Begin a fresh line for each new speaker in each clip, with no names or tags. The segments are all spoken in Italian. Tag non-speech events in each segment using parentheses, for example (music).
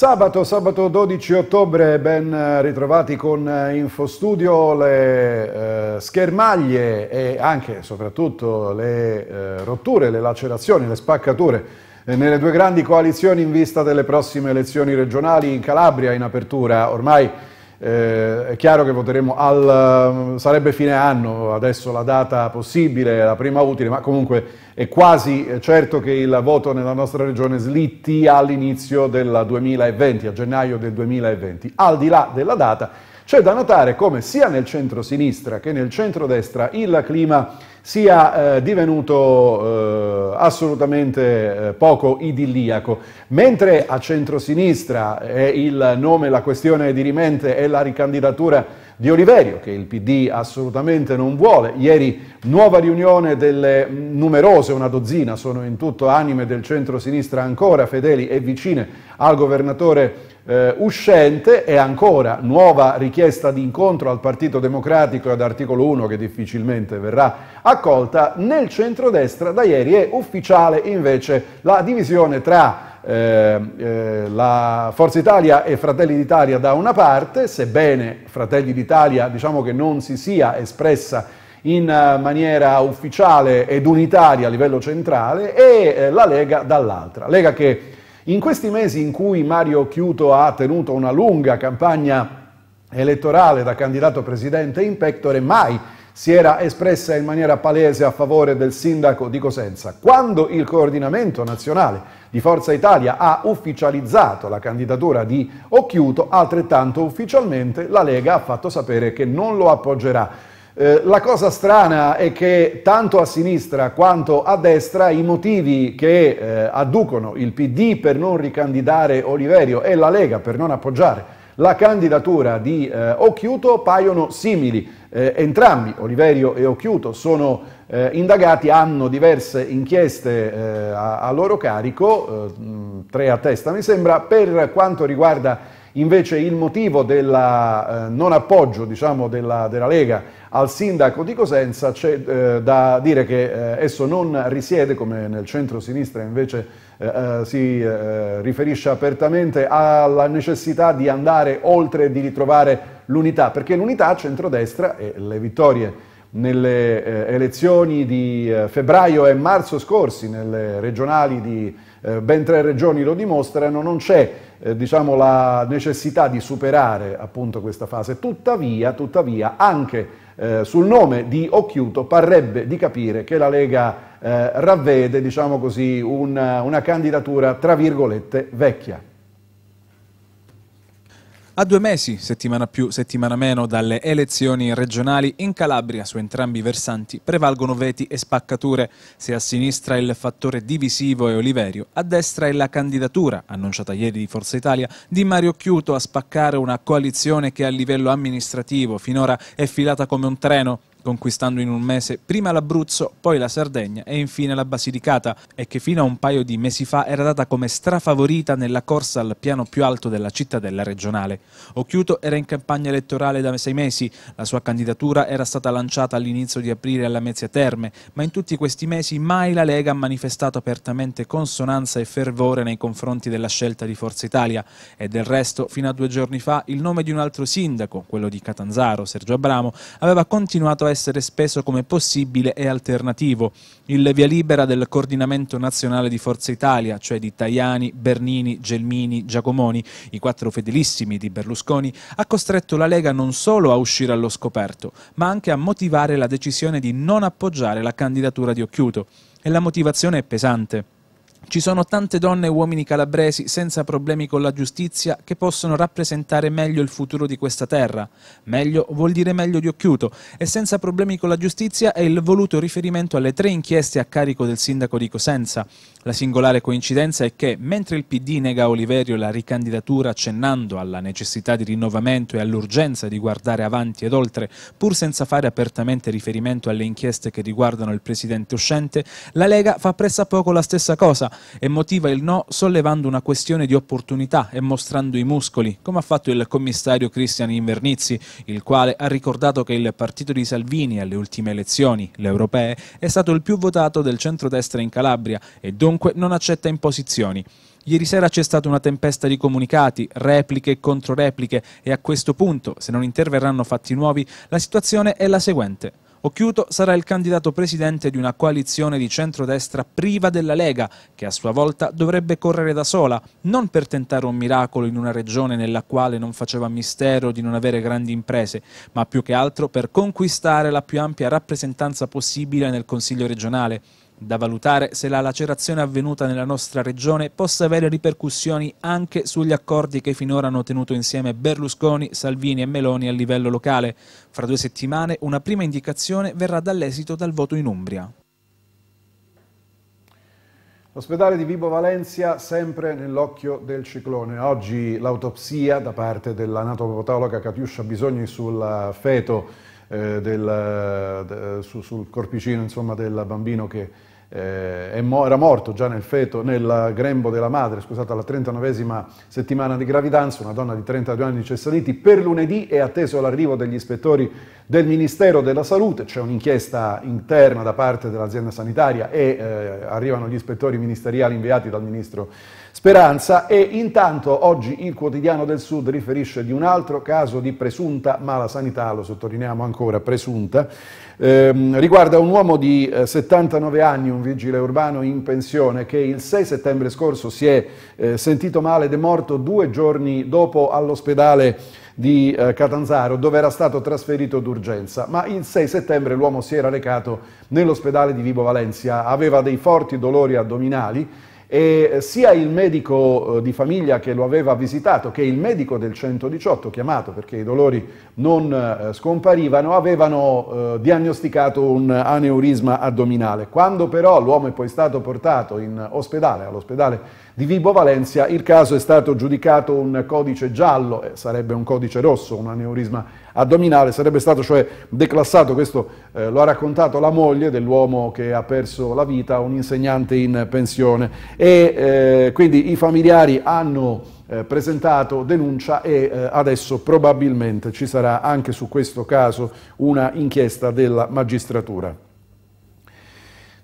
Sabato, sabato 12 ottobre, ben eh, ritrovati con eh, Infostudio, le eh, schermaglie e anche e soprattutto le eh, rotture, le lacerazioni, le spaccature eh, nelle due grandi coalizioni in vista delle prossime elezioni regionali in Calabria in apertura ormai eh, è chiaro che voteremo al... sarebbe fine anno, adesso la data possibile, la prima utile, ma comunque è quasi certo che il voto nella nostra regione slitti all'inizio del 2020, a gennaio del 2020. Al di là della data c'è da notare come sia nel centro-sinistra che nel centro-destra il clima sia eh, divenuto eh, assolutamente eh, poco idilliaco. Mentre a centrosinistra è il nome, la questione di rimente è la ricandidatura di Oliverio, che il PD assolutamente non vuole. Ieri nuova riunione delle numerose, una dozzina, sono in tutto anime del centrosinistra ancora fedeli e vicine al governatore eh, uscente e ancora nuova richiesta di incontro al Partito Democratico ad articolo 1 che difficilmente verrà accolta, nel centrodestra da ieri è ufficiale invece la divisione tra eh, eh, la Forza Italia e Fratelli d'Italia da una parte, sebbene Fratelli d'Italia diciamo che non si sia espressa in eh, maniera ufficiale ed unitaria a livello centrale e eh, la Lega dall'altra. Lega che in questi mesi in cui Mario Chiuto ha tenuto una lunga campagna elettorale da candidato presidente in pectore, mai si era espressa in maniera palese a favore del sindaco di Cosenza. Quando il coordinamento nazionale di Forza Italia ha ufficializzato la candidatura di Occhiuto, altrettanto ufficialmente la Lega ha fatto sapere che non lo appoggerà. Eh, la cosa strana è che tanto a sinistra quanto a destra i motivi che eh, adducono il PD per non ricandidare Oliverio e la Lega per non appoggiare la candidatura di eh, Occhiuto paiono simili. Eh, entrambi, Oliverio e Occhiuto, sono eh, indagati, hanno diverse inchieste eh, a, a, loro carico, eh, tre a testa mi sembra, per quanto riguarda Invece il motivo del eh, non appoggio diciamo, della, della, Lega al sindaco di Cosenza c'è eh, da dire che eh, esso non risiede, come nel centro-sinistra invece eh, eh, si eh, riferisce apertamente, alla necessità di andare oltre e di ritrovare l'unità, perché l'unità centrodestra e le vittorie nelle eh, elezioni di eh, febbraio e marzo scorsi, nelle regionali di eh, ben tre regioni lo dimostrano, non c'è eh, diciamo, la necessità di superare appunto questa fase. Tuttavia, tuttavia anche eh, sul nome di Occhiuto parrebbe di capire che la Lega eh, ravvede diciamo così, un, una candidatura tra virgolette vecchia.
A due mesi, settimana più, settimana meno, dalle elezioni regionali in Calabria su entrambi i versanti prevalgono veti e spaccature. Se a sinistra il fattore divisivo è Oliverio, a destra è la candidatura, annunciata ieri di Forza Italia, di Mario Chiuto a spaccare una coalizione che a livello amministrativo finora è filata come un treno conquistando in un mese prima l'Abruzzo, poi la Sardegna e infine la Basilicata, e che fino a un paio di mesi fa era data come strafavorita nella corsa al piano più alto della cittadella regionale. Occhiuto era in campagna elettorale da sei mesi, la sua candidatura era stata lanciata all'inizio di aprile alla Mezia Terme, ma in tutti questi mesi mai la Lega ha manifestato apertamente consonanza e fervore nei confronti della scelta di Forza Italia e del resto fino a due giorni fa il nome di un altro sindaco, quello di Catanzaro, Sergio Abramo, aveva continuato a essere speso come possibile e alternativo. Il via libera del coordinamento nazionale di Forza Italia, cioè di Tajani, Bernini, Gelmini, Giacomoni, i quattro fedelissimi di Berlusconi, ha costretto la Lega non solo a uscire allo scoperto, ma anche a motivare la decisione di non appoggiare la candidatura di Occhiuto. E la motivazione è pesante. Ci sono tante donne e uomini calabresi senza problemi con la giustizia che possono rappresentare meglio il futuro di questa terra. Meglio vuol dire meglio di occhiuto e senza problemi con la giustizia è il voluto riferimento alle tre inchieste a carico del sindaco di Cosenza. La singolare coincidenza è che, mentre il PD nega a Oliverio la ricandidatura accennando alla necessità di rinnovamento e all'urgenza di guardare avanti ed oltre, pur senza fare apertamente riferimento alle inchieste che riguardano il presidente uscente, la Lega fa pressappoco la stessa cosa e motiva il no sollevando una questione di opportunità e mostrando i muscoli, come ha fatto il commissario Cristian Invernizzi, il quale ha ricordato che il partito di Salvini alle ultime elezioni, le europee, è stato il più votato del centrodestra in Calabria e dunque non accetta imposizioni. Ieri sera c'è stata una tempesta di comunicati, repliche e controrepliche e a questo punto, se non interverranno fatti nuovi, la situazione è la seguente. Occhiuto sarà il candidato presidente di una coalizione di centrodestra priva della Lega, che a sua volta dovrebbe correre da sola, non per tentare un miracolo in una regione nella quale non faceva mistero di non avere grandi imprese, ma più che altro per conquistare la più ampia rappresentanza possibile nel Consiglio regionale. Da valutare se la lacerazione avvenuta nella nostra regione possa avere ripercussioni anche sugli accordi che finora hanno tenuto insieme Berlusconi, Salvini e Meloni a livello locale. Fra due settimane una prima indicazione verrà dall'esito dal voto in Umbria.
L'ospedale di Vibo Valencia sempre nell'occhio del ciclone. Oggi l'autopsia da parte dell'anatomopatologa Catiuscia Bisogni sul feto, eh, del, de, su, sul corpicino insomma, del bambino che eh, mo era morto già nel feto, nel grembo della madre, scusate, alla 39esima settimana di gravidanza, una donna di 32 anni di Cessaliti. Per lunedì è atteso l'arrivo degli ispettori del Ministero della Salute, c'è un'inchiesta interna da parte dell'azienda sanitaria e eh, arrivano gli ispettori ministeriali inviati dal Ministro Speranza e intanto oggi il quotidiano del Sud riferisce di un altro caso di presunta mala sanità, lo sottolineiamo ancora, presunta, Ehm, riguarda un uomo di 79 eh, anni, un vigile urbano in pensione, che il 6 settembre scorso si è eh, sentito male ed è morto due giorni dopo all'ospedale di eh, Catanzaro, dove era stato trasferito d'urgenza. Ma il 6 settembre l'uomo si era recato nell'ospedale di Vibo Valencia, aveva dei forti dolori addominali e eh, sia il medico eh, di famiglia che lo aveva visitato che il medico del 118 chiamato perché i dolori non eh, scomparivano avevano diagnosticato un aneurisma addominale. Quando però l'uomo è poi stato portato in ospedale, all'ospedale di Vibo Valencia il caso è stato giudicato un codice giallo, eh, sarebbe un codice rosso, un aneurisma addominale, sarebbe stato cioè declassato, questo eh, lo ha raccontato la moglie dell'uomo che ha perso la vita, un insegnante in pensione. E eh, quindi i familiari hanno eh, presentato denuncia e eh, adesso probabilmente ci sarà anche su questo caso una inchiesta della magistratura.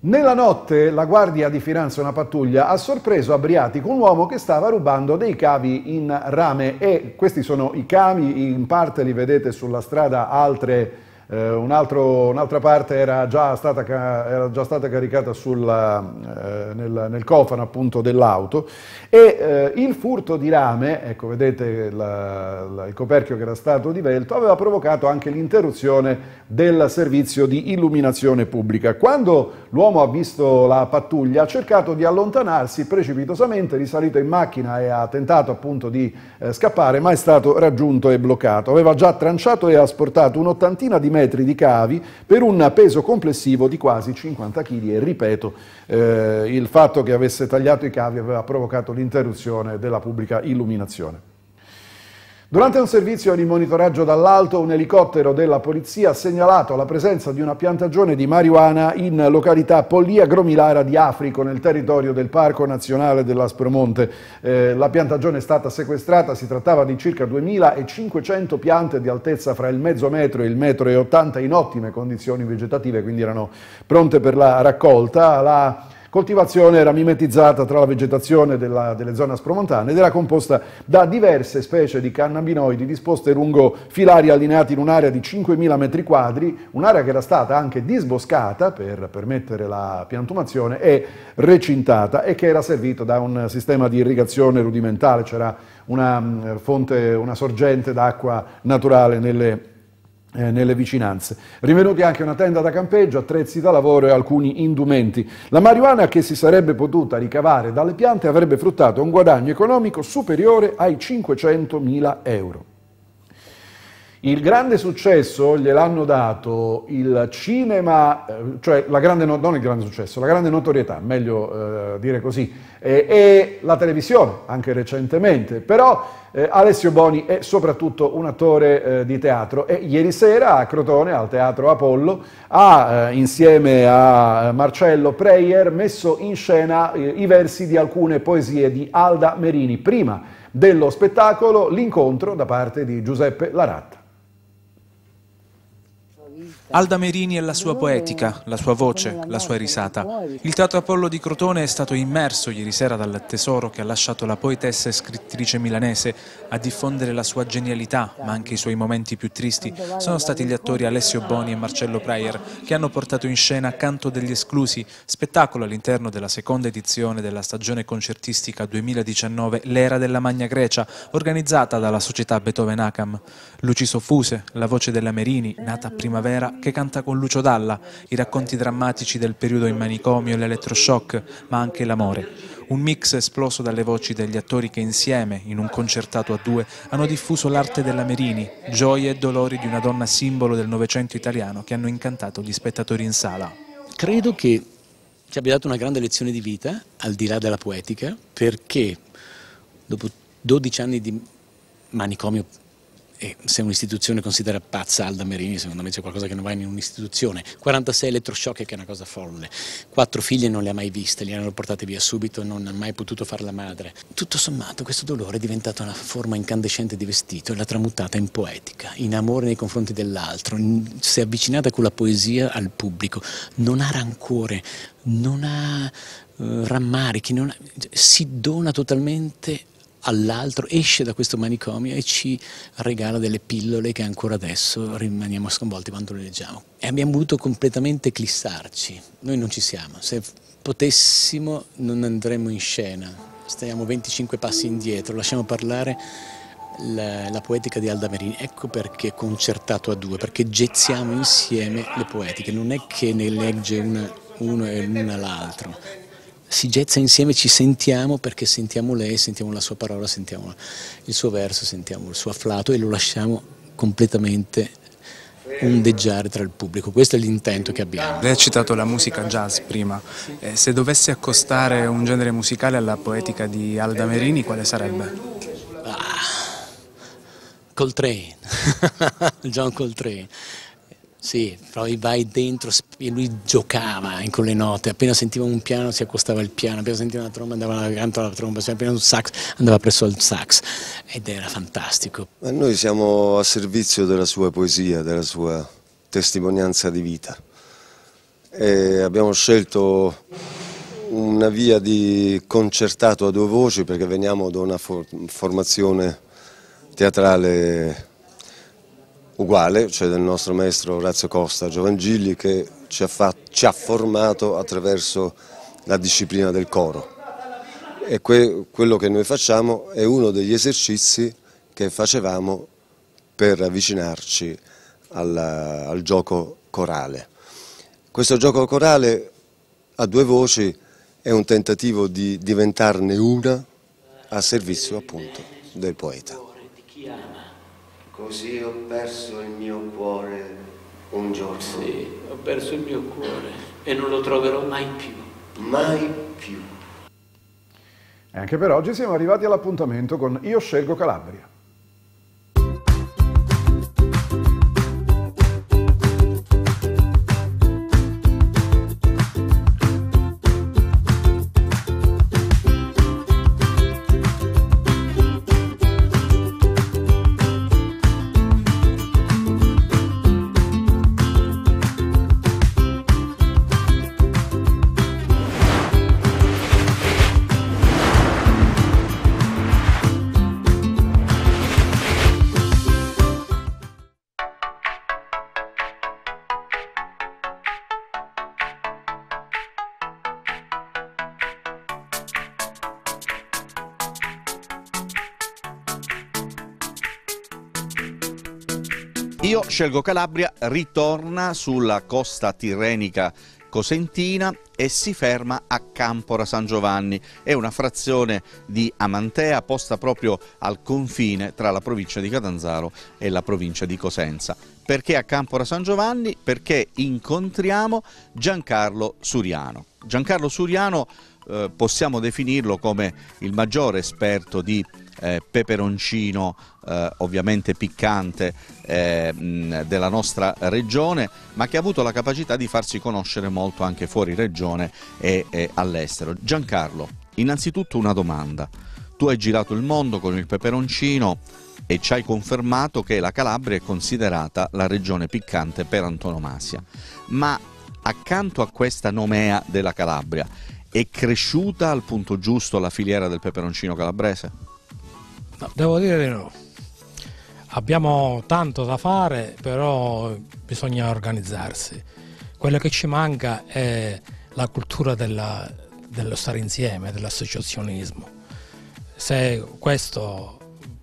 Nella notte la guardia di finanza, una pattuglia, ha sorpreso a Briatico un uomo che stava rubando dei cavi in rame e questi sono i cavi, in parte li vedete sulla strada, altre eh, un'altra parte era già stata, era già stata caricata sulla, eh, nel, nel, cofano appunto dell'auto e eh, il furto di rame, ecco vedete la, la, il coperchio che era stato divelto, aveva provocato anche l'interruzione del servizio di illuminazione pubblica. Quando l'uomo ha visto la pattuglia ha cercato di allontanarsi precipitosamente, è risalito in macchina e ha tentato appunto di eh, scappare ma è stato raggiunto e bloccato. Aveva già tranciato e asportato un'ottantina di metri metri di cavi per un peso complessivo di quasi 50 kg e ripeto, eh, il fatto che avesse tagliato i cavi aveva provocato l'interruzione della pubblica illuminazione. Durante un servizio di monitoraggio dall'alto, un elicottero della polizia ha segnalato la presenza di una piantagione di marijuana in località Pollia Gromilara di Africo, nel territorio del Parco Nazionale dell'Aspromonte. Eh, la piantagione è stata sequestrata, si trattava di circa 2500 piante di altezza fra il mezzo metro e il metro e 80 in ottime condizioni vegetative, quindi erano pronte per la raccolta. La coltivazione era mimetizzata tra la vegetazione della, delle zone aspromontane ed era composta da diverse specie di cannabinoidi disposte lungo filari allineati in un'area di 5.000 metri quadri, un'area che era stata anche disboscata per permettere la piantumazione e recintata e che era servita da un sistema di irrigazione rudimentale, c'era una mm, fonte, una sorgente d'acqua naturale nelle eh, nelle vicinanze. Rinvenuti anche una tenda da campeggio, attrezzi da lavoro e alcuni indumenti. La marijuana che si sarebbe potuta ricavare dalle piante avrebbe fruttato un guadagno economico superiore ai 500.000 euro. Il grande successo gliel'hanno dato il cinema, eh, cioè la grande, non il grande successo, la grande notorietà, meglio eh, dire così, eh, e la televisione, anche recentemente. Però eh, Alessio Boni è soprattutto un attore eh, di teatro e ieri sera a Crotone, al Teatro Apollo, ha eh, insieme a Marcello Preyer messo in scena i versi di alcune poesie di Alda Merini, prima dello spettacolo L'incontro da parte di Giuseppe Laratta.
Alda Merini e la sua poetica, la sua voce, la sua risata. Il Teatro Apollo di Crotone è stato immerso ieri sera dal tesoro che ha lasciato la poetessa e scrittrice milanese a diffondere la sua genialità, ma anche i suoi momenti più tristi. Sono stati gli attori Alessio Boni e Marcello Prayer che hanno portato in scena Canto degli Esclusi, spettacolo all'interno della seconda edizione della stagione concertistica 2019 L'era della Magna Grecia, organizzata dalla società Beethoven Acam. Luci soffuse, la voce della Merini, nata a primavera, che canta con Lucio Dalla, i racconti drammatici del periodo in manicomio e l'elettroshock, ma anche l'amore. Un mix esploso dalle voci degli attori che insieme, in un concertato a due, hanno diffuso l'arte della Merini, gioie e dolori di una donna simbolo del Novecento italiano che
hanno incantato gli spettatori in sala. Credo che ci abbia dato una grande lezione di vita, al di là della poetica, perché dopo 12 anni di manicomio e se un'istituzione considera pazza Alda Merini, secondo me c'è qualcosa che non va in un'istituzione. 46 elettroshock che è una cosa folle. Quattro figlie non le ha mai viste, le hanno portate via subito e non ha mai potuto far la madre. Tutto sommato questo dolore è diventato una forma incandescente di vestito e l'ha tramutata in poetica, in amore nei confronti dell'altro. Si è avvicinata con la poesia al pubblico. Non ha rancore, non ha eh, rammarichi, non ha... si dona totalmente all'altro, esce da questo manicomio e ci regala delle pillole che ancora adesso rimaniamo sconvolti quando le leggiamo. E abbiamo voluto completamente eclissarci, noi non ci siamo, se potessimo non andremmo in scena, stiamo 25 passi indietro, lasciamo parlare la, la poetica di Alda Merini, ecco perché concertato a due, perché gezziamo insieme le poetiche, non è che ne legge una, uno e l'una l'altro, si gezza insieme, ci sentiamo perché sentiamo lei, sentiamo la sua parola, sentiamo il suo verso, sentiamo il suo afflato e lo lasciamo completamente ondeggiare tra il pubblico, questo è l'intento che abbiamo.
Lei ha citato la musica jazz prima, eh, se dovesse accostare
un genere musicale alla poetica di Alda Merini quale sarebbe? Ah, Coltrane, (laughs) John Coltrane. Sì, poi vai dentro e lui giocava con le note, appena sentiva un piano si accostava al piano, appena sentiva una tromba andava accanto alla tromba, appena un sax andava presso il sax ed era fantastico.
Ma noi siamo a servizio della sua poesia, della sua testimonianza di vita e abbiamo scelto una via di concertato a due voci perché veniamo da una formazione teatrale uguale, cioè del nostro maestro Orazio Costa Giovangilli, che ci ha, fatto, ci ha formato attraverso la disciplina del coro. E que, quello che noi facciamo è uno degli esercizi che facevamo per avvicinarci alla, al gioco corale. Questo gioco corale a due voci è un tentativo di diventarne una a servizio appunto del poeta. Così ho perso il mio cuore un giorno.
Sì, ho perso il mio cuore e non lo troverò mai più. Mai più.
E anche per oggi siamo arrivati all'appuntamento con Io scelgo Calabria.
Io scelgo Calabria, ritorna sulla costa tirrenica cosentina e si ferma a Campora San Giovanni. È una frazione di Amantea posta proprio al confine tra la provincia di Catanzaro e la provincia di Cosenza. Perché a Campora San Giovanni? Perché incontriamo Giancarlo Suriano. Giancarlo Suriano eh, possiamo definirlo come il maggiore esperto di eh, peperoncino eh, ovviamente piccante eh, della nostra regione, ma che ha avuto la capacità di farsi conoscere molto anche fuori regione e, e all'estero. Giancarlo, innanzitutto una domanda. Tu hai girato il mondo con il peperoncino e ci hai confermato che la Calabria è considerata la regione piccante per antonomasia. Ma accanto a questa nomea della Calabria, è cresciuta al punto giusto la filiera del peperoncino calabrese?
No, devo dire di no. Abbiamo tanto da fare, però bisogna organizzarsi. Quello che ci manca è la cultura della, dello stare insieme, dell'associazionismo. Se questo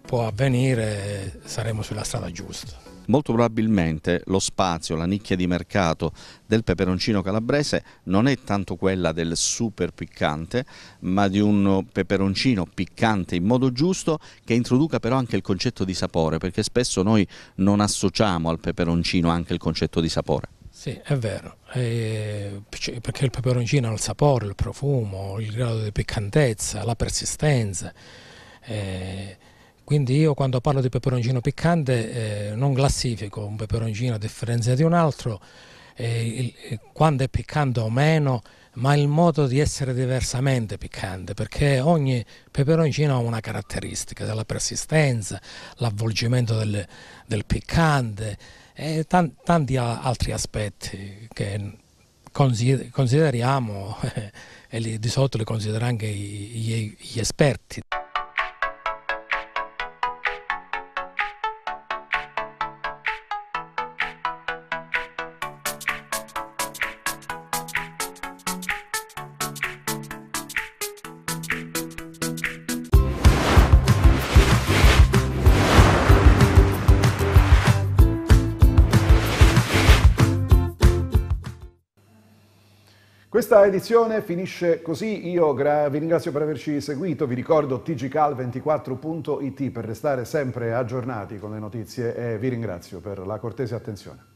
può avvenire saremo sulla strada giusta.
Molto probabilmente lo spazio, la nicchia di mercato del peperoncino calabrese non è tanto quella del super piccante, ma di un peperoncino piccante in modo giusto che introduca però anche il concetto di sapore, perché spesso noi non associamo al peperoncino anche il concetto di sapore.
Sì, è vero, eh, perché il peperoncino ha il sapore, il profumo, il grado di piccantezza, la persistenza. Eh, quindi io quando parlo di peperoncino piccante eh, non classifico un peperoncino a differenza di un altro, eh, il, eh, quando è piccante o meno, ma il modo di essere diversamente piccante, perché ogni peperoncino ha una caratteristica, dalla persistenza, l'avvolgimento del, del, piccante e tanti, tanti altri aspetti che consideriamo (laughs) e di sotto li considerano anche gli, gli esperti.
Questa edizione finisce così, io vi ringrazio per averci seguito, vi ricordo tgcal24.it per restare sempre aggiornati con le notizie e vi ringrazio per la cortese attenzione.